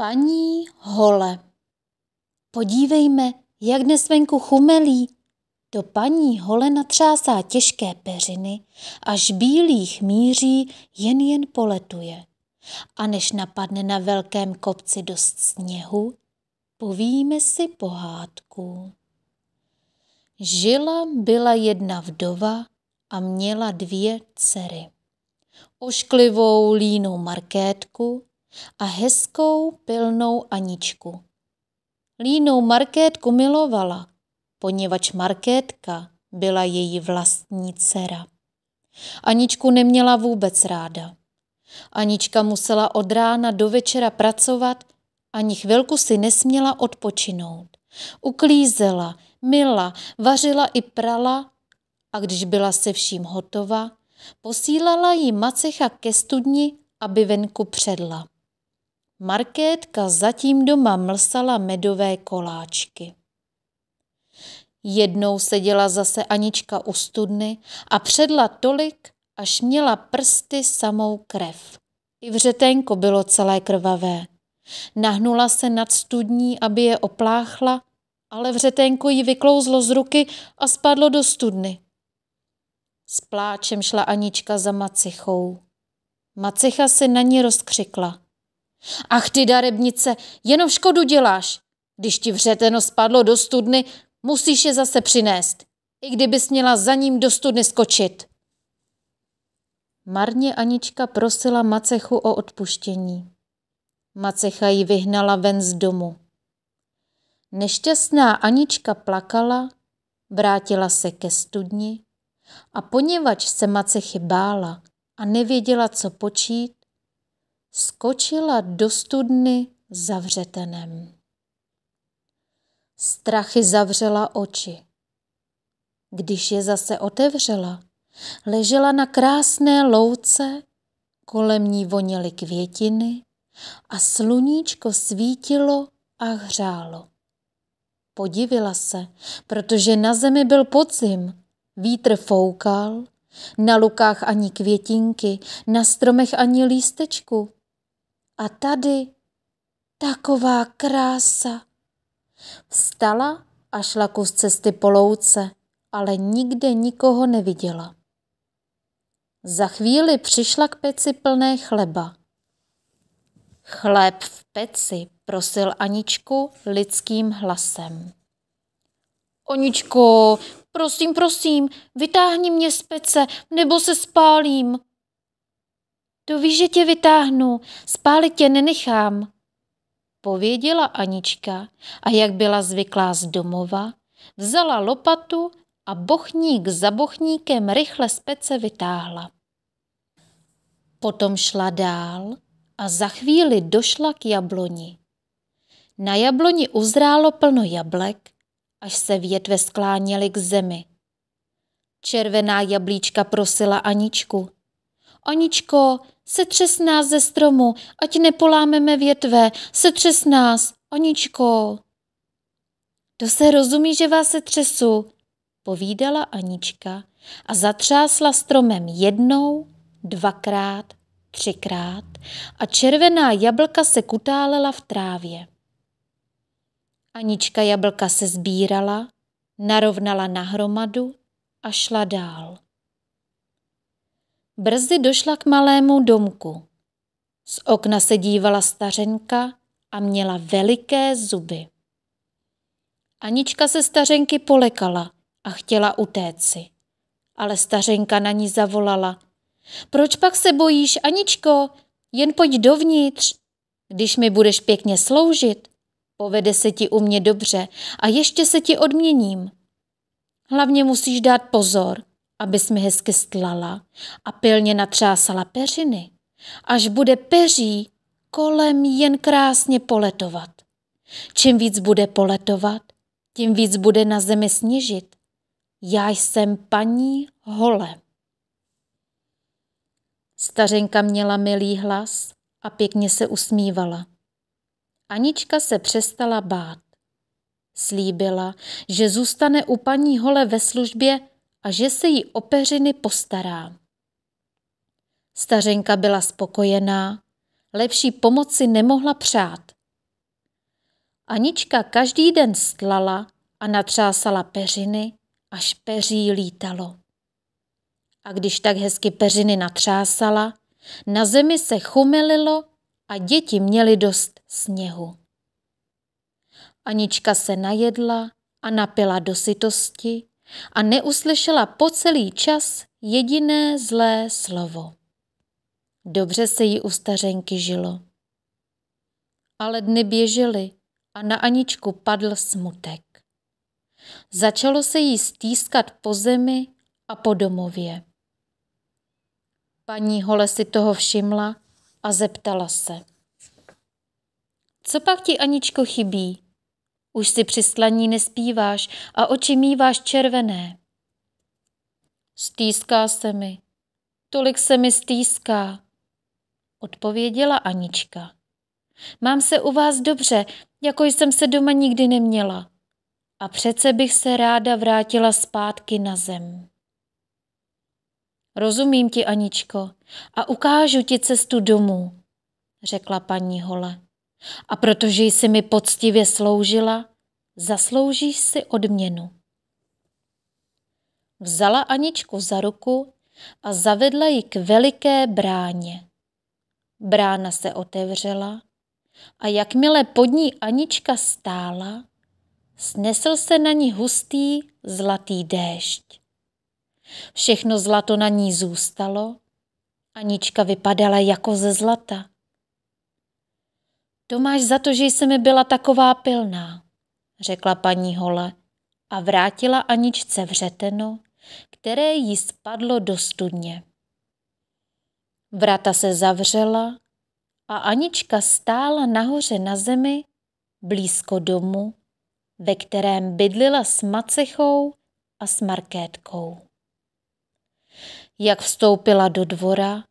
Paní hole. Podívejme, jak dnes venku chumelí. Do paní hole natřásá těžké peřiny, až bílých míří jen jen poletuje. A než napadne na velkém kopci dost sněhu, povíme si pohádku. Žila byla jedna vdova a měla dvě dcery. Ošklivou línou Markétku a hezkou pilnou Aničku. Línou Markétku milovala, poněvadž Markétka byla její vlastní dcera. Aničku neměla vůbec ráda. Anička musela od rána do večera pracovat, ani chvilku si nesměla odpočinout. Uklízela, myla, vařila i prala a když byla se vším hotova, posílala ji macecha ke studni, aby venku předla. Markétka zatím doma mlsala medové koláčky. Jednou seděla zase Anička u studny a předla tolik, až měla prsty samou krev. I vřetenko bylo celé krvavé. Nahnula se nad studní, aby je opláchla, ale vřetenko jí vyklouzlo z ruky a spadlo do studny. S pláčem šla Anička za macichou. Macicha se na ní rozkřikla. Ach ty darebnice, jenom škodu děláš. Když ti vřeteno spadlo do studny, musíš je zase přinést, i kdybys měla za ním do studny skočit. Marně Anička prosila Macechu o odpuštění. Macecha ji vyhnala ven z domu. Nešťastná Anička plakala, vrátila se ke studni a poněvadž se Macechy bála a nevěděla, co počít, skočila do studny zavřetenem. Strachy zavřela oči. Když je zase otevřela, ležela na krásné louce, kolem ní voněly květiny a sluníčko svítilo a hřálo. Podivila se, protože na zemi byl podzim, vítr foukal, na lukách ani květinky, na stromech ani lístečku, a tady taková krása. Vstala a šla kus cesty po louce, ale nikde nikoho neviděla. Za chvíli přišla k peci plné chleba. Chléb v peci prosil Aničku lidským hlasem. Aničko, prosím, prosím, vytáhni mě z pece, nebo se spálím. To víš, že tě vytáhnu, spálit tě nenechám. Pověděla Anička a jak byla zvyklá z domova, vzala lopatu a bochník za bochníkem rychle z pece vytáhla. Potom šla dál a za chvíli došla k jabloni. Na jabloni uzrálo plno jablek, až se větve skláněly k zemi. Červená jablíčka prosila Aničku, Aničko, setřes nás ze stromu, ať nepolámeme větve, setřes nás, Aničko. To se rozumí, že vás se třesu, povídala Anička a zatřásla stromem jednou, dvakrát, třikrát a červená jablka se kutálela v trávě. Anička jablka se sbírala, narovnala na hromadu a šla dál. Brzy došla k malému domku. Z okna se dívala stařenka a měla veliké zuby. Anička se stařenky polekala a chtěla utéci. Ale stařenka na ní zavolala. Proč pak se bojíš, Aničko? Jen pojď dovnitř. Když mi budeš pěkně sloužit, povede se ti u mě dobře a ještě se ti odměním. Hlavně musíš dát pozor, abys mi hezky stlala a pilně natřásala peřiny, až bude peří kolem jen krásně poletovat. Čím víc bude poletovat, tím víc bude na zemi sněžit. Já jsem paní Hole. Stařenka měla milý hlas a pěkně se usmívala. Anička se přestala bát. Slíbila, že zůstane u paní Hole ve službě a že se jí o peřiny postará. Stařenka byla spokojená, lepší pomoci nemohla přát. Anička každý den stlala a natřásala peřiny, až peří lítalo. A když tak hezky peřiny natřásala, na zemi se chumelilo a děti měly dost sněhu. Anička se najedla a napila do sytosti a neuslyšela po celý čas jediné zlé slovo. Dobře se jí u stařenky žilo. Ale dny běžely a na Aničku padl smutek. Začalo se jí stýskat po zemi a po domově. Paní Hole si toho všimla a zeptala se. Co pak ti, Aničko, chybí? Už si při slaní nespíváš a oči míváš červené. Stýská se mi. Tolik se mi stýská, odpověděla Anička. Mám se u vás dobře, jako jsem se doma nikdy neměla. A přece bych se ráda vrátila zpátky na zem. Rozumím ti, Aničko, a ukážu ti cestu domů, řekla paní Hole. A protože jsi mi poctivě sloužila, zasloužíš si odměnu. Vzala Aničku za ruku a zavedla ji k veliké bráně. Brána se otevřela a jakmile pod ní Anička stála, snesl se na ní hustý zlatý déšť. Všechno zlato na ní zůstalo, Anička vypadala jako ze zlata. To máš za to, že jsi mi byla taková pilná, řekla paní Hole a vrátila Aničce vřeteno, které jí spadlo do studně. Vrata se zavřela a Anička stála nahoře na zemi, blízko domu, ve kterém bydlila s macechou a s markétkou. Jak vstoupila do dvora,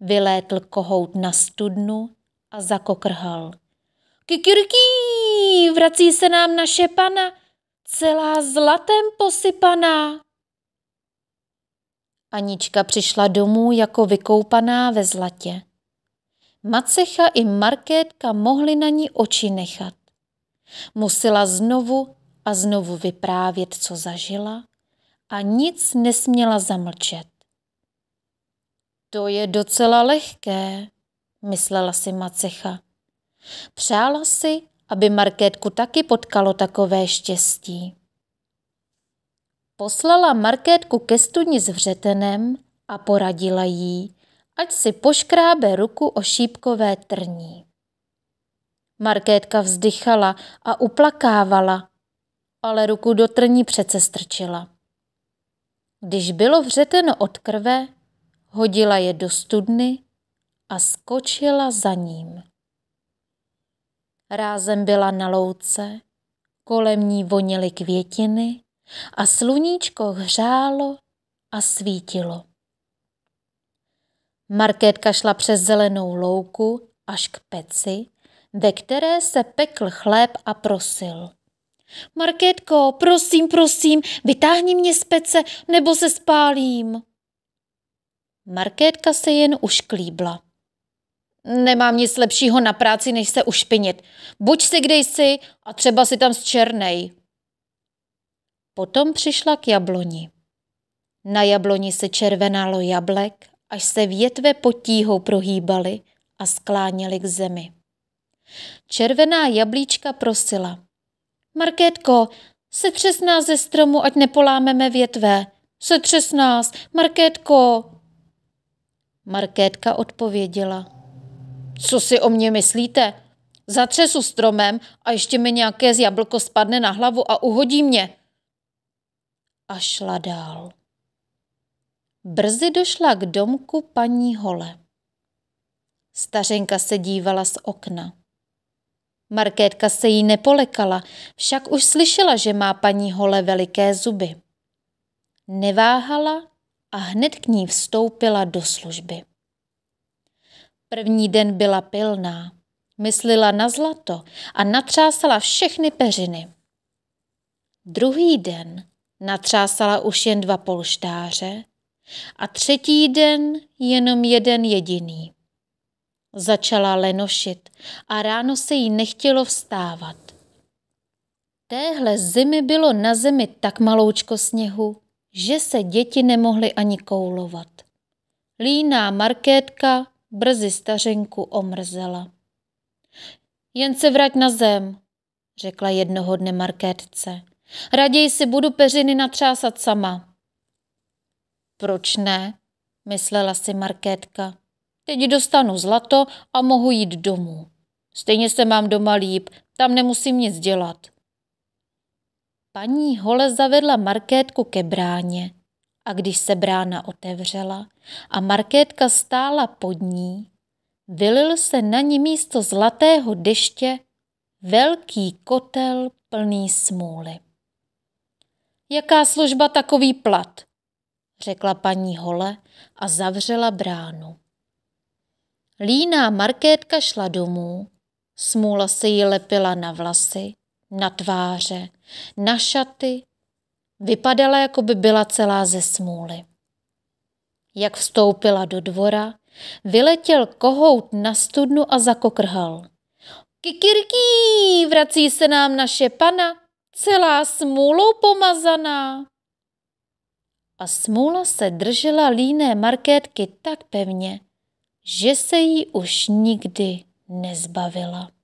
vylétl kohout na studnu a zakokrhal. Kikirký, vrací se nám naše pana, celá zlatem posypaná. Anička přišla domů jako vykoupaná ve zlatě. Macecha i Markétka mohli na ní oči nechat. Musela znovu a znovu vyprávět, co zažila a nic nesměla zamlčet. To je docela lehké, myslela si macecha. Přála si, aby Markétku taky potkalo takové štěstí. Poslala Markétku ke studni s vřetenem a poradila jí, ať si poškrábe ruku o šípkové trní. Markétka vzdychala a uplakávala, ale ruku do trní přece strčila. Když bylo vřeteno od krve, hodila je do studny a skočila za ním. Rázem byla na louce, kolem ní voněly květiny a sluníčko hřálo a svítilo. Markétka šla přes zelenou louku až k peci, ve které se pekl chléb a prosil. Markétko, prosím, prosím, vytáhni mě z pece, nebo se spálím. Markétka se jen ušklíbla. Nemám nic lepšího na práci, než se ušpinit. Buď si kde jsi a třeba si tam zčernej. Potom přišla k jabloni. Na jabloni se červenalo jablek, až se větve potíhou prohýbaly a skláněly k zemi. Červená jablíčka prosila. Markétko, setřes nás ze stromu, ať nepolámeme větve. Setřes nás, Markétko. Markétka odpověděla. Co si o mě myslíte? Zatřesu stromem a ještě mi nějaké z jablko spadne na hlavu a uhodí mě. A šla dál. Brzy došla k domku paní Hole. Stařenka se dívala z okna. Markétka se jí nepolekala, však už slyšela, že má paní Hole veliké zuby. Neváhala a hned k ní vstoupila do služby. První den byla pilná. Myslila na zlato a natřásala všechny peřiny. Druhý den natřásala už jen dva polštáře a třetí den jenom jeden jediný. Začala lenošit a ráno se jí nechtělo vstávat. Téhle zimy bylo na zemi tak maloučko sněhu, že se děti nemohly ani koulovat. Líná Markétka brzy stařenku omrzela. Jen se vrať na zem, řekla jednoho dne Markétce. Raději si budu peřiny natřásat sama. Proč ne? myslela si Markétka. Teď dostanu zlato a mohu jít domů. Stejně se mám doma líp, tam nemusím nic dělat. Paní hole zavedla Markétku ke bráně. A když se brána otevřela a Markétka stála pod ní, vylil se na ní místo zlatého deště velký kotel plný smůly. Jaká služba takový plat, řekla paní Hole a zavřela bránu. Líná Markétka šla domů, smůla se jí lepila na vlasy, na tváře, na šaty Vypadala, jako by byla celá ze smůly. Jak vstoupila do dvora, vyletěl kohout na studnu a zakokrhal. Kikirký, vrací se nám naše pana, celá smůlou pomazaná. A smůla se držela líné markétky tak pevně, že se jí už nikdy nezbavila.